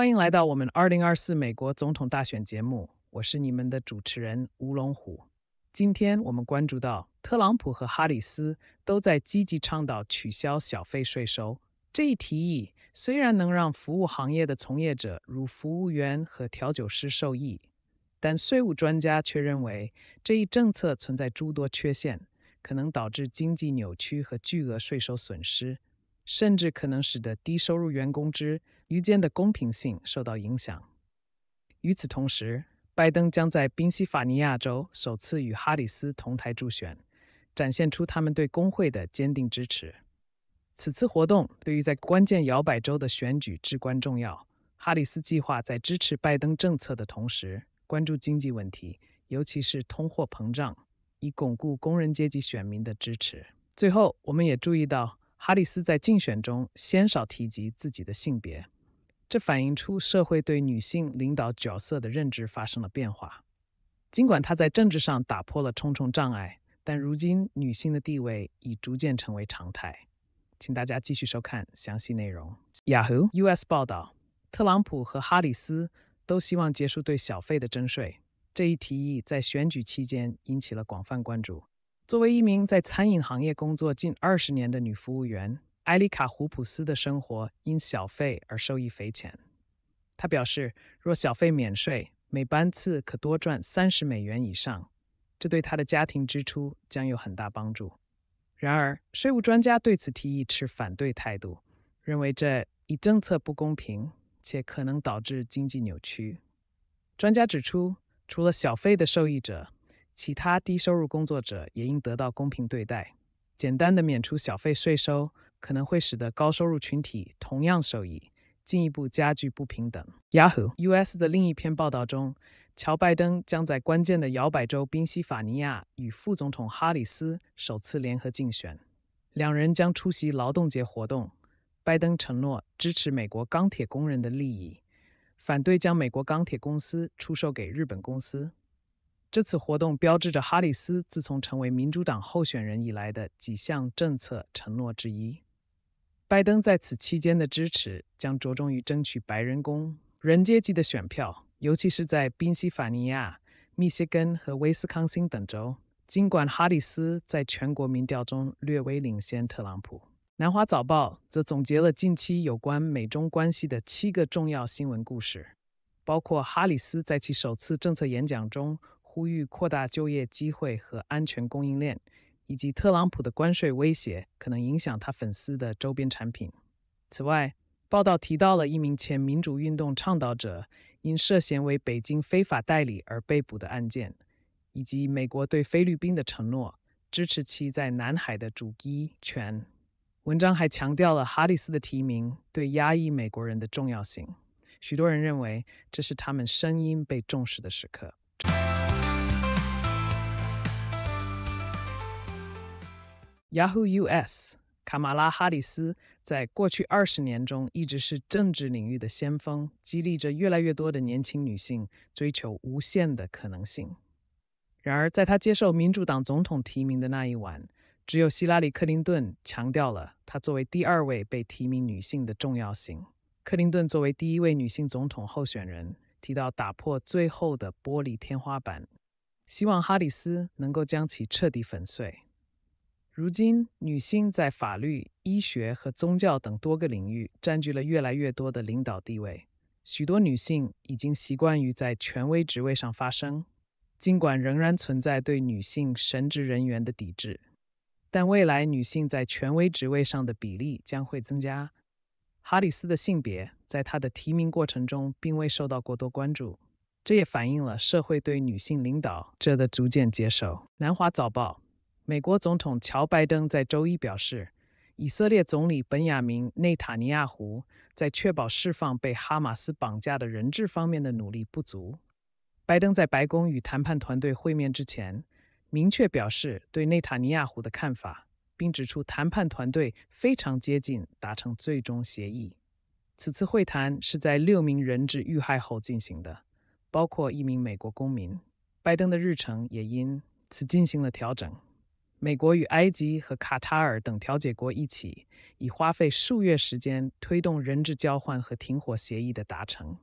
欢迎来到我们二零二四美国总统大选节目，我是你们的主持人吴龙虎。今天我们关注到，特朗普和哈里斯都在积极倡导取消小费税收这一提议。虽然能让服务行业的从业者如服务员和调酒师受益，但税务专家却认为这一政策存在诸多缺陷，可能导致经济扭曲和巨额税收损失，甚至可能使得低收入员工之于间的公平性受到影响。与此同时，拜登将在宾夕法尼亚州首次与哈里斯同台助选，展现出他们对工会的坚定支持。此次活动对于在关键摇摆州的选举至关重要。哈里斯计划在支持拜登政策的同时，关注经济问题，尤其是通货膨胀，以巩固工人阶级选民的支持。最后，我们也注意到，哈里斯在竞选中鲜少提及自己的性别。这反映出社会对女性领导角色的认知发生了变化。尽管她在政治上打破了重重障碍，但如今女性的地位已逐渐成为常态。请大家继续收看详细内容。Yahoo US 报道，特朗普和哈里斯都希望结束对小费的征税，这一提议在选举期间引起了广泛关注。作为一名在餐饮行业工作近二十年的女服务员。埃丽卡·胡普斯的生活因小费而受益匪浅。他表示，若小费免税，每班次可多赚三十美元以上，这对他的家庭支出将有很大帮助。然而，税务专家对此提议持反对态度，认为这一政策不公平，且可能导致经济扭曲。专家指出，除了小费的受益者，其他低收入工作者也应得到公平对待。简单的免除小费税收。可能会使得高收入群体同样受益，进一步加剧不平等。雅虎 US 的另一篇报道中，乔拜登将在关键的摇摆州宾夕法尼亚与副总统哈里斯首次联合竞选，两人将出席劳动节活动。拜登承诺支持美国钢铁工人的利益，反对将美国钢铁公司出售给日本公司。这次活动标志着哈里斯自从成为民主党候选人以来的几项政策承诺之一。拜登在此期间的支持将着重于争取白人工人阶级的选票，尤其是在宾夕法尼亚、密歇根和威斯康星等州。尽管哈里斯在全国民调中略微领先特朗普，《南华早报》则总结了近期有关美中关系的七个重要新闻故事，包括哈里斯在其首次政策演讲中呼吁扩大就业机会和安全供应链。以及特朗普的关税威胁可能影响他粉丝的周边产品。此外，报道提到了一名前民主运动倡导者因涉嫌为北京非法代理而被捕的案件，以及美国对菲律宾的承诺支持其在南海的主权。文章还强调了哈里斯的提名对压抑美国人的重要性。许多人认为这是他们声音被重视的时刻。Yahoo US，卡马拉·哈里斯在过去二十年中一直是政治领域的先锋，激励着越来越多的年轻女性追求无限的可能性。然而，在她接受民主党总统提名的那一晚，只有希拉里·克林顿强调了她作为第二位被提名女性的重要性。克林顿作为第一位女性总统候选人，提到打破最后的玻璃天花板，希望哈里斯能够将其彻底粉碎。如今，女性在法律、医学和宗教等多个领域占据了越来越多的领导地位。许多女性已经习惯于在权威职位上发声，尽管仍然存在对女性神职人员的抵制，但未来女性在权威职位上的比例将会增加。哈里斯的性别在他的提名过程中并未受到过多关注，这也反映了社会对女性领导者的逐渐接受。南华早报。美国总统乔·拜登在周一表示，以色列总理本雅明·内塔尼亚胡在确保释放被哈马斯绑架的人质方面的努力不足。拜登在白宫与谈判团队会面之前，明确表示对内塔尼亚胡的看法，并指出谈判团队非常接近达成最终协议。此次会谈是在六名人质遇害后进行的，包括一名美国公民。拜登的日程也因此进行了调整。美国与埃及和卡塔尔等调解国一起，已花费数月时间推动人质交换和停火协议的达成。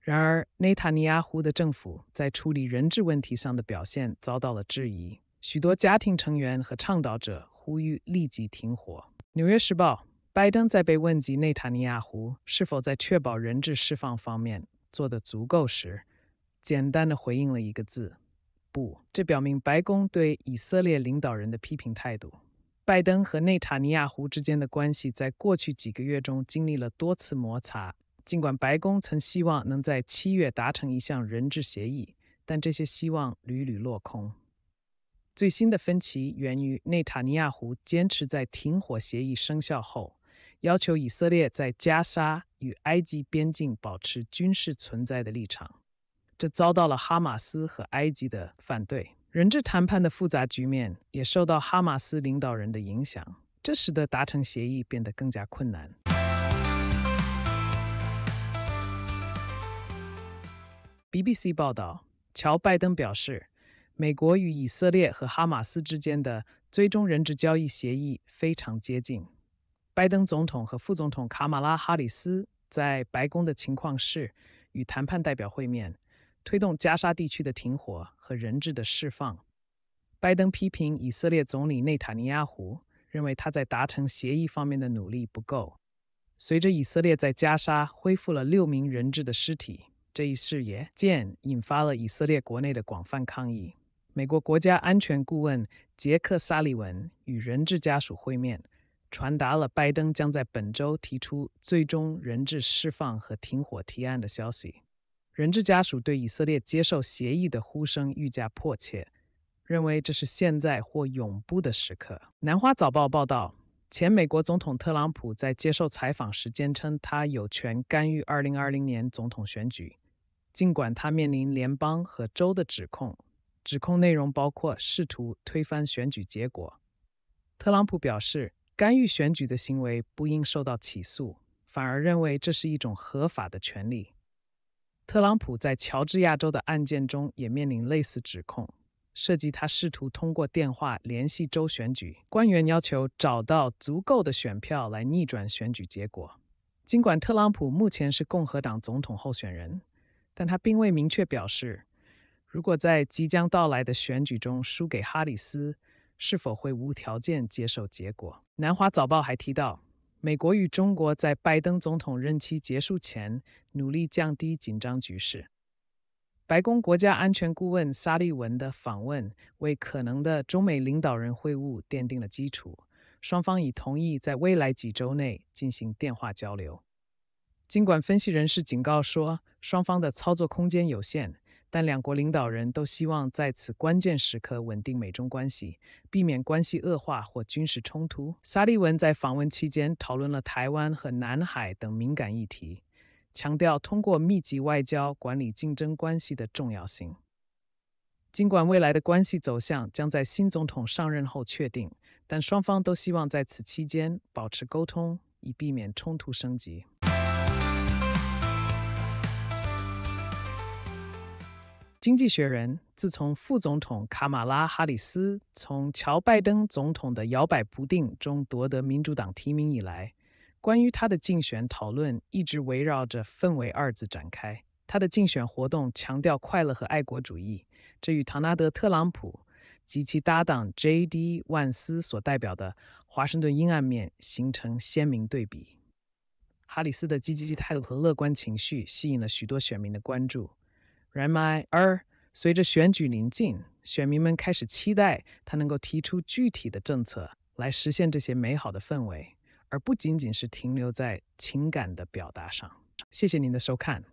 然而，内塔尼亚胡的政府在处理人质问题上的表现遭到了质疑。许多家庭成员和倡导者呼吁立即停火。《纽约时报》，拜登在被问及内塔尼亚胡是否在确保人质释放方面做得足够时，简单的回应了一个字。不，这表明白宫对以色列领导人的批评态度。拜登和内塔尼亚胡之间的关系在过去几个月中经历了多次摩擦。尽管白宫曾希望能在七月达成一项人质协议，但这些希望屡屡落空。最新的分歧源于内塔尼亚胡坚持在停火协议生效后，要求以色列在加沙与埃及边境保持军事存在的立场。这遭到了哈马斯和埃及的反对。人质谈判的复杂局面也受到哈马斯领导人的影响，这使得达成协议变得更加困难。BBC 报道，乔·拜登表示，美国与以色列和哈马斯之间的最终人质交易协议非常接近。拜登总统和副总统卡马拉·哈里斯在白宫的情况室与谈判代表会面。推动加沙地区的停火和人质的释放。拜登批评以色列总理内塔尼亚胡，认为他在达成协议方面的努力不够。随着以色列在加沙恢复了六名人质的尸体，这一事件引发了以色列国内的广泛抗议。美国国家安全顾问杰克·萨利文与人质家属会面，传达了拜登将在本周提出最终人质释放和停火提案的消息。人质家属对以色列接受协议的呼声愈加迫切，认为这是现在或永不的时刻。《南华早报》报道，前美国总统特朗普在接受采访时坚称，他有权干预2020年总统选举，尽管他面临联邦和州的指控，指控内容包括试图推翻选举结果。特朗普表示，干预选举的行为不应受到起诉，反而认为这是一种合法的权利。特朗普在乔治亚州的案件中也面临类似指控，涉及他试图通过电话联系州选举官员，要求找到足够的选票来逆转选举结果。尽管特朗普目前是共和党总统候选人，但他并未明确表示，如果在即将到来的选举中输给哈里斯，是否会无条件接受结果。南华早报还提到。美国与中国在拜登总统任期结束前努力降低紧张局势。白宫国家安全顾问沙利文的访问为可能的中美领导人会晤奠定了基础。双方已同意在未来几周内进行电话交流。尽管分析人士警告说，双方的操作空间有限。但两国领导人都希望在此关键时刻稳定美中关系，避免关系恶化或军事冲突。萨利文在访问期间讨论了台湾和南海等敏感议题，强调通过密集外交管理竞争关系的重要性。尽管未来的关系走向将在新总统上任后确定，但双方都希望在此期间保持沟通，以避免冲突升级。《经济学人》：自从副总统卡马拉·哈里斯从乔·拜登总统的摇摆不定中夺得民主党提名以来，关于他的竞选讨论一直围绕着“氛围”二字展开。他的竞选活动强调快乐和爱国主义，这与唐纳德·特朗普及其搭档 J.D. 万斯所代表的华盛顿阴暗面形成鲜明对比。哈里斯的积极态度和乐观情绪吸引了许多选民的关注。r a m r 随着选举临近，选民们开始期待他能够提出具体的政策来实现这些美好的氛围，而不仅仅是停留在情感的表达上。谢谢您的收看。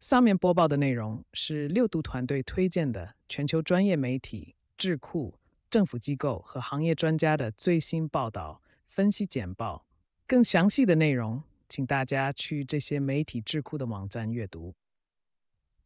上面播报的内容是六度团队推荐的全球专业媒体、智库、政府机构和行业专家的最新报道、分析简报。更详细的内容，请大家去这些媒体智库的网站阅读。